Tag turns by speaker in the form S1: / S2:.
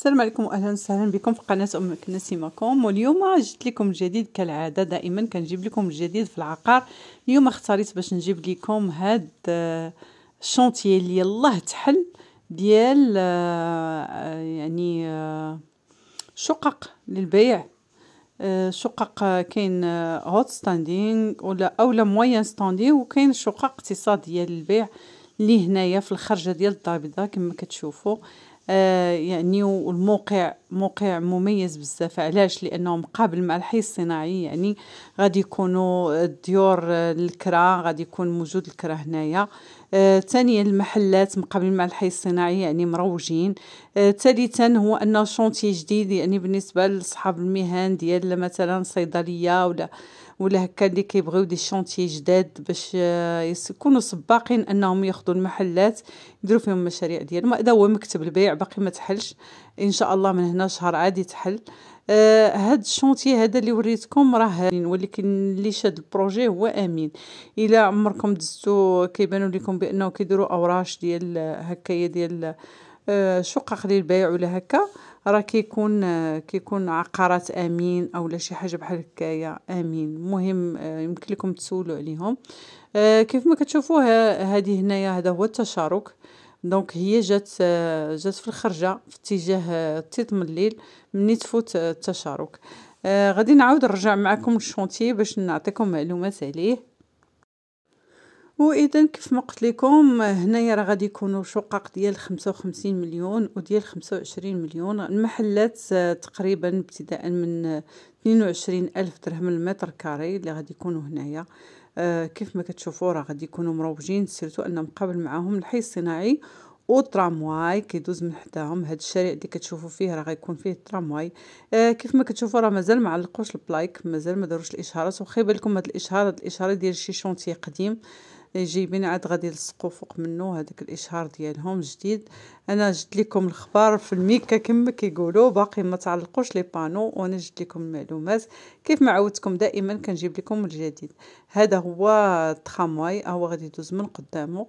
S1: السلام عليكم واهلا وسهلا بكم في قناه امك نسيمكم واليوم جبت لكم الجديد كالعاده دائما كنجيب لكم الجديد في العقار اليوم اختاريت باش نجيب لكم هاد الشونتيي آه، اللي يلاه تحل ديال آه، آه، يعني شقق للبيع شقق كاين هوت ستاندينغ ولا اولا مويان ستاندينغ وكاين شقق اقتصاديه للبيع اللي هنايا في الخرجه ديال الدار البيضاء كما كتشوفوا آه، يعني والموقع موقع مميز بزاف علاش لانه مقابل مع الحي الصناعي يعني غادي يكونوا الديور الكرا غادي يكون موجود الكرا هنايا آه، ثانيا آه المحلات مقابل مع الحي الصناعي يعني مروجين آه، ثالثا آه هو انه شونتي جديد يعني بالنسبه لاصحاب المهن ديال مثلا صيدليه ولا ولا هكا اللي كيبغيو دي شونتي جداد باش آه، يكونوا سباقين انهم ياخذوا المحلات يديروا فيهم المشاريع ديالهم هذا هو مكتب البيع باقي ما تحلش ان شاء الله من هنا شهر عادي تحل آه هاد الشونتي هذا اللي وريتكم راه ولكن اللي شاد البروجي هو امين الا عمركم دزتو كيبانوا لكم بانه كيديروا اوراش ديال هكايا ديال آه، شقق للبيع ولا هكا راه كيكون آه، كيكون عقارات امين اولا شي حاجه بحال هكايا امين مهم آه، يمكن لكم تسولوا عليهم كيف ما كتشوفوا هذه هنايا هذا هو التشارك دونك هي جات جات في الخرجه في اتجاه تيت من الليل مني تفوت euh, التشارك آه غادي نعاود نرجع معكم الشونتي باش نعطيكم معلومات عليه واذا كيف ما قلت لكم هنايا راه غادي يكونوا شقق ديال 55 مليون وديال 25 مليون المحلات آه، تقريبا ابتداء من 22 آه، الف درهم المتر كاري اللي غادي يكونوا هنايا آه، كيف ما كتشوفوا راه غادي يكونوا مروجين سيرتو انهم مقابل معاهم الحي الصناعي والترامواي كيدوز من حداهم هاد الشارع اللي كتشوفوا فيه راه غيكون فيه الترامواي آه كيف ما كتشوفوا راه مازال ما علقوش البلايك مازال ما داروش الاشهارات وخي لكم هاد الاشهار هاد ديال شي شونتي قديم آه جايبين عاد غادي يلصقوا فوق منه هذاك الاشهار ديالهم جديد انا جبت لكم الخبار في الميكا كما كيقولوا باقي ما تعلقوش لي بانو وانا جبت لكم المعلومات كيف ما عودتكم دائما كنجيب لكم الجديد هذا هو الترامواي هو غادي يدوز من قدامه